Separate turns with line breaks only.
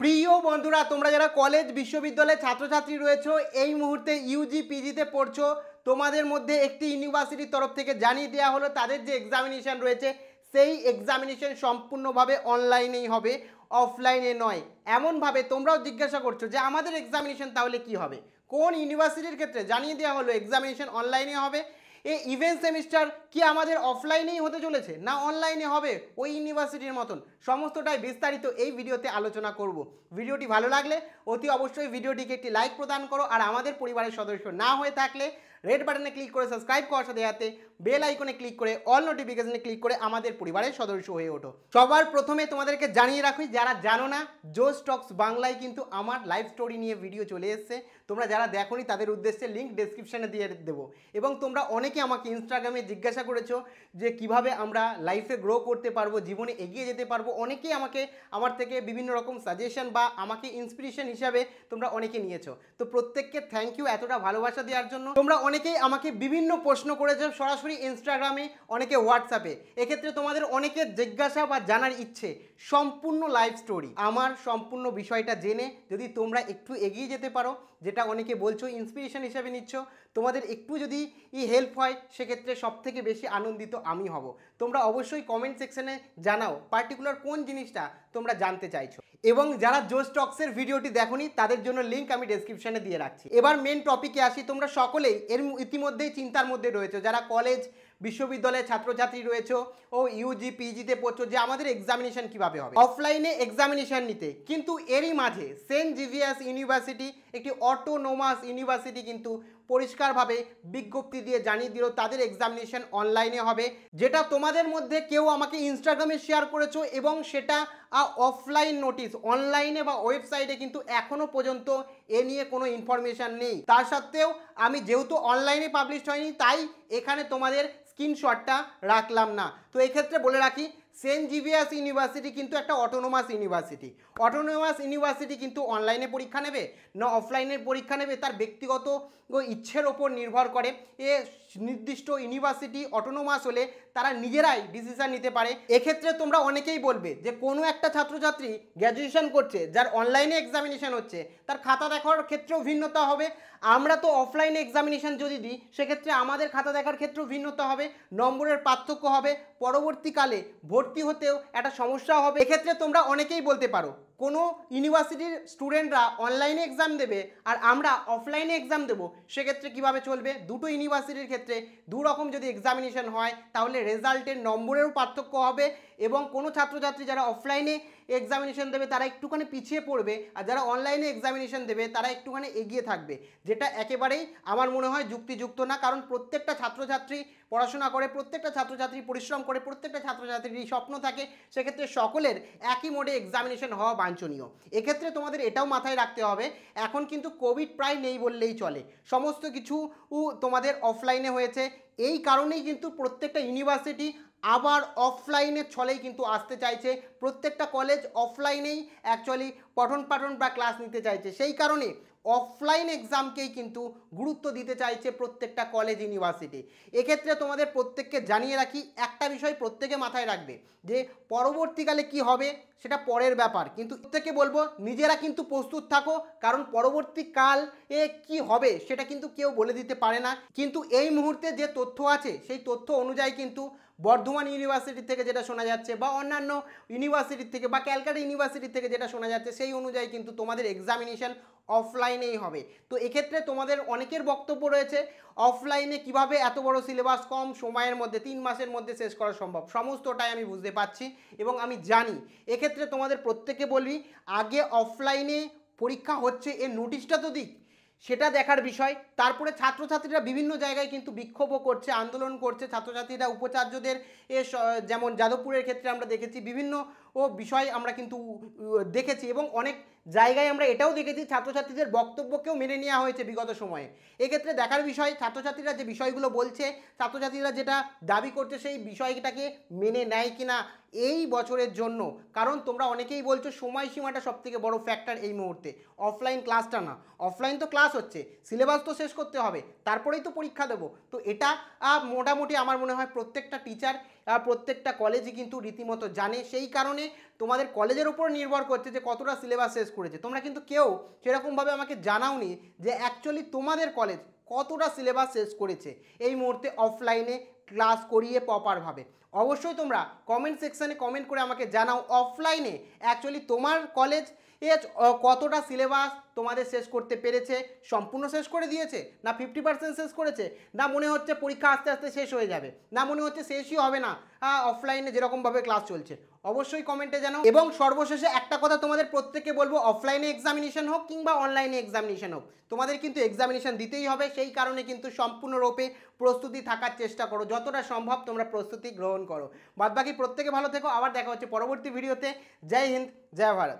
প্রিয় বন্ধুরা তোমরা যারা কলেজ বিশ্ববিদ্যালয়ের ছাত্রছাত্রী রয়েছে এই মুহূর্তে ইউজি পিজিতে পড়ছো তোমাদের মধ্যে একটি ইউনিভার্সিটির তরফ থেকে জানিয়ে দেওয়া হলো তাদের যে এক্সামিনেশান রয়েছে সেই এক্সামিনেশন সম্পূর্ণভাবে অনলাইনেই হবে অফলাইনে নয় এমনভাবে তোমরাও জিজ্ঞাসা করছো যে আমাদের এক্সামিনেশান তাহলে কি হবে কোন ইউনিভার্সিটির ক্ষেত্রে জানিয়ে দেওয়া হলো এক্সামিনেশান অনলাইনে হবে এই ইভেন্ট সেমিস্টার কি আমাদের অফলাইনেই হতে চলেছে না অনলাইনে হবে ওই ইউনিভার্সিটির মতন সমস্তটাই বিস্তারিত এই ভিডিওতে আলোচনা করব ভিডিওটি ভালো লাগলে অতি অবশ্যই ভিডিওটিকে একটি লাইক প্রদান করো আর আমাদের পরিবারের সদস্য না হয়ে থাকলে রেড বাটনে ক্লিক করে সাবস্ক্রাইব করার সাথে হাতে বেল আইকনে ক্লিক করে অল নোটিফিকেশনে ক্লিক করে আমাদের পরিবারের সদস্য হয়ে ওঠো সবার প্রথমে তোমাদেরকে জানিয়ে রাখি যারা জানো না জো স্টকস বাংলায় কিন্তু আমার লাইভ স্টোরি নিয়ে ভিডিও চলে এসছে তোমরা যারা দেখোনি তাদের উদ্দেশ্যে লিঙ্ক ডেসক্রিপশানে দিয়ে দেবো এবং তোমরা অনেকে আমাকে ইনস্টাগ্রামে জিজ্ঞাসা করেছো যে কিভাবে আমরা লাইফে গ্রো করতে পারবো জীবনে এগিয়ে যেতে পারবো অনেকেই আমাকে আমার থেকে বিভিন্ন রকম সাজেশন বা আমাকে ইন্সপিরেশন হিসাবে তোমরা অনেকে নিয়েছো তো প্রত্যেককে থ্যাংক ইউ এতটা ভালোবাসা দেওয়ার জন্য তোমরা অনেকেই আমাকে বিভিন্ন প্রশ্ন করেছো সরাসরি ইনস্টাগ্রামে অনেকে হোয়াটসঅ্যাপে এক্ষেত্রে তোমাদের অনেকের জিজ্ঞাসা বা জানার ইচ্ছে সম্পূর্ণ লাইফ স্টোরি আমার সম্পূর্ণ বিষয়টা জেনে যদি তোমরা একটু এগিয়ে যেতে পারো যেটা অনেকে বলছো ইন্সপিরেশন হিসাবে নিচ্ছ তোমাদের একটু যদি ই হেল্প হয় সেক্ষেত্রে সব থেকে বেশি আনন্দিত আমি হব তোমরা অবশ্যই কমেন্ট সেকশনে জানাও পার্টিকুলার কোন জিনিসটা তোমরা জানতে চাইছো এবং যারা জো স্টকসের ভিডিওটি দেখনি তাদের জন্য লিঙ্ক আমি ডেসক্রিপশনে দিয়ে রাখছি এবার মেন টপিকে আসি তোমরা সকলেই এর ইতিমধ্যেই চিন্তার মধ্যে রয়েছে যারা কলেজ বিশ্ববিদ্যালয়ের ছাত্রছাত্রী রয়েছে ও ইউজি পিজিতে পড়ছো যে আমাদের এক্সামিনেশন কিভাবে হবে অফলাইনে এক্সামিনেশন নিতে কিন্তু এরই মাঝে সেন্ট জিভিয়াস ইউনিভার্সিটি একটি অটোনোমাস ইউনিভার্সিটি কিন্তু পরিষ্কারভাবে বিজ্ঞপ্তি দিয়ে জানিয়ে দিল তাদের এক্সামিনেশন অনলাইনে হবে যেটা তোমাদের মধ্যে কেউ আমাকে ইনস্টাগ্রামে শেয়ার করেছো এবং সেটা অফলাইন নোটিশ অনলাইনে বা ওয়েবসাইটে কিন্তু এখনও পর্যন্ত এ নিয়ে কোনো ইনফরমেশান নেই তার সত্ত্বেও আমি যেহেতু অনলাইনে পাবলিশ হয়নি তাই এখানে তোমাদের স্ক্রিনশটটা রাখলাম না তো এক্ষেত্রে বলে রাখি সেন্ট জিভিয়াস ইউনিভার্সিটি কিন্তু একটা অটোনোমাস ইউনিভার্সিটি অটোনোমাস ইউনিভার্সিটি কিন্তু অনলাইনে পরীক্ষা নেবে না অফলাইনে পরীক্ষা নেবে তার ব্যক্তিগত ইচ্ছের ওপর নির্ভর করে এ নির্দিষ্ট ইউনিভার্সিটি অটোনোমাস হলে তারা নিজেরাই ডিসিশান নিতে পারে এক্ষেত্রে তোমরা অনেকেই বলবে যে কোনো একটা ছাত্রছাত্রী গ্র্যাজুয়েশন করছে যার অনলাইনে এক্সামিনেশান হচ্ছে তার খাতা দেখার ক্ষেত্রেও ভিন্নতা হবে আমরা তো অফলাইনে এক্সামিনেশান যদি দিই সেক্ষেত্রে আমাদের খাতা দেখার ক্ষেত্রেও ভিন্নতা হবে নম্বরের পার্থক্য হবে পরবর্তীকালে ভর্তি হতেও একটা সমস্যা হবে এক্ষেত্রে তোমরা অনেকেই বলতে পারো কোনো ইউনিভার্সিটির স্টুডেন্টরা অনলাইনে এক্সাম দেবে আর আমরা অফলাইনে এক্সাম দেবো সেক্ষেত্রে কিভাবে চলবে দুটো ইউনিভার্সিটির ক্ষেত্রে দু রকম যদি এক্সামিনেশন হয় তাহলে রেজাল্টের নম্বরেরও পার্থক্য হবে এবং কোনো ছাত্রছাত্রী যারা অফলাইনে এক্সামিনেশন দেবে তারা একটুখানি পিছিয়ে পড়বে আর যারা অনলাইনে এক্সামিনেশন দেবে তারা একটুখানি এগিয়ে থাকবে যেটা একেবারেই আমার মনে হয় যুক্তিযুক্ত না কারণ প্রত্যেকটা ছাত্রছাত্রী পড়াশোনা করে প্রত্যেকটা ছাত্রছাত্রী পরিশ্রম করে প্রত্যেকটা ছাত্রছাত্রীর স্বপ্ন থাকে সেক্ষেত্রে সকলের একই মোডে এক্সামিনেশন হওয়া বাঞ্ছনীয় এক্ষেত্রে তোমাদের এটাও মাথায় রাখতে হবে এখন কিন্তু কোভিড প্রায় নেই বললেই চলে সমস্ত কিছু তোমাদের অফলাইনে হয়েছে এই কারণেই কিন্তু প্রত্যেকটা ইউনিভার্সিটি আবার অফলাইনের ছলেই কিন্তু আসতে চাইছে প্রত্যেকটা কলেজ অফলাইনেই অ্যাকচুয়ালি পঠন পাঠন বা ক্লাস নিতে চাইছে সেই কারণে অফলাইন এক্সামকেই কিন্তু গুরুত্ব দিতে চাইছে প্রত্যেকটা কলেজ ইউনিভার্সিটি এক্ষেত্রে তোমাদের প্রত্যেককে জানিয়ে রাখি একটা বিষয় প্রত্যেকে মাথায় রাখবে যে পরবর্তীকালে কি হবে সেটা পরের ব্যাপার কিন্তু থেকে বলবো নিজেরা কিন্তু প্রস্তুত থাকো কারণ পরবর্তীকাল এ কি হবে সেটা কিন্তু কেউ বলে দিতে পারে না কিন্তু এই মুহূর্তে যে তথ্য আছে সেই তথ্য অনুযায়ী কিন্তু বর্ধমান ইউনিভার্সিটি থেকে যেটা শোনা যাচ্ছে বা অন্যান্য ইউনিভার্সিটি থেকে বা ক্যালকাটা ইউনিভার্সিটি থেকে যেটা শোনা যাচ্ছে সেই অনুযায়ী কিন্তু তোমাদের এক্সামিনেশান অফলাইনেই হবে তো এক্ষেত্রে তোমাদের অনেকের বক্তব্য রয়েছে অফলাইনে কিভাবে এত বড় সিলেবাস কম সময়ের মধ্যে তিন মাসের মধ্যে শেষ করা সম্ভব সমস্তটাই আমি বুঝতে পারছি এবং আমি জানি এক্ষেত্রে তোমাদের প্রত্যেকে বলবি আগে অফলাইনে পরীক্ষা হচ্ছে এর নোটিশটা তো দিক সেটা দেখার বিষয় তারপরে ছাত্রছাত্রীরা বিভিন্ন জায়গায় কিন্তু বিক্ষোভও করছে আন্দোলন করছে ছাত্রছাত্রীরা উপাচার্যদের এ যেমন যাদবপুরের ক্ষেত্রে আমরা দেখেছি বিভিন্ন ও বিষয় আমরা কিন্তু দেখেছি এবং অনেক জায়গায় আমরা এটাও দেখেছি ছাত্রছাত্রীদের বক্তব্যকেও মেনে নেওয়া হয়েছে বিগত সময়ে এক্ষেত্রে দেখার বিষয় ছাত্রছাত্রীরা যে বিষয়গুলো বলছে ছাত্রছাত্রীরা যেটা দাবি করছে সেই বিষয়টাকে মেনে নেয় কিনা এই বছরের জন্য কারণ তোমরা অনেকেই বলছো সময়সীমাটা সবথেকে বড় ফ্যাক্টর এই মুহূর্তে অফলাইন ক্লাসটা না অফলাইন তো ক্লাস হচ্ছে সিলেবাস তো শেষ করতে হবে তারপরেই তো পরীক্ষা দেবো তো এটা মোটামুটি আমার মনে হয় প্রত্যেকটা টিচার প্রত্যেকটা কলেজই কিন্তু রীতিমতো জানে সেই কারণে তোমাদের কলেজের উপর নির্ভর করছে যে কতটা সিলেবাস শেষ করেছে তোমরা কিন্তু কেউ সেরকমভাবে আমাকে জানাওনি যে অ্যাকচুয়ালি তোমাদের কলেজ কতটা সিলেবাস শেষ করেছে এই মুহূর্তে অফলাইনে ক্লাস করিয়ে প্রপারভাবে অবশ্যই তোমরা কমেন্ট সেকশানে কমেন্ট করে আমাকে জানাও অফলাইনে অ্যাকচুয়ালি তোমার কলেজ এ কতটা সিলেবাস তোমাদের শেষ করতে পেরেছে সম্পূর্ণ শেষ করে দিয়েছে না ফিফটি পার্সেন্ট শেষ করেছে না মনে হচ্ছে পরীক্ষা আস্তে আস্তে শেষ হয়ে যাবে না মনে হচ্ছে শেষই হবে না অফলাইনে যেরকমভাবে ক্লাস চলছে অবশ্যই কমেন্টে জানাও এবং সর্বশেষে একটা কথা তোমাদের প্রত্যেককে বলবো অফলাইনে এক্সামিনেশন হোক কিংবা অনলাইনে এক্সামিনেশন হোক তোমাদের কিন্তু এক্সামিনেশান দিতেই হবে সেই কারণে কিন্তু সম্পূর্ণরূপে প্রস্তুতি থাকার চেষ্টা করো যতটা সম্ভব তোমরা প্রস্তুতি গ্রহণ করো বাদবাকি প্রত্যেকে ভালো থেকো আবার দেখা হচ্ছে পরবর্তী ভিডিওতে জয় হিন্দ জয় ভারত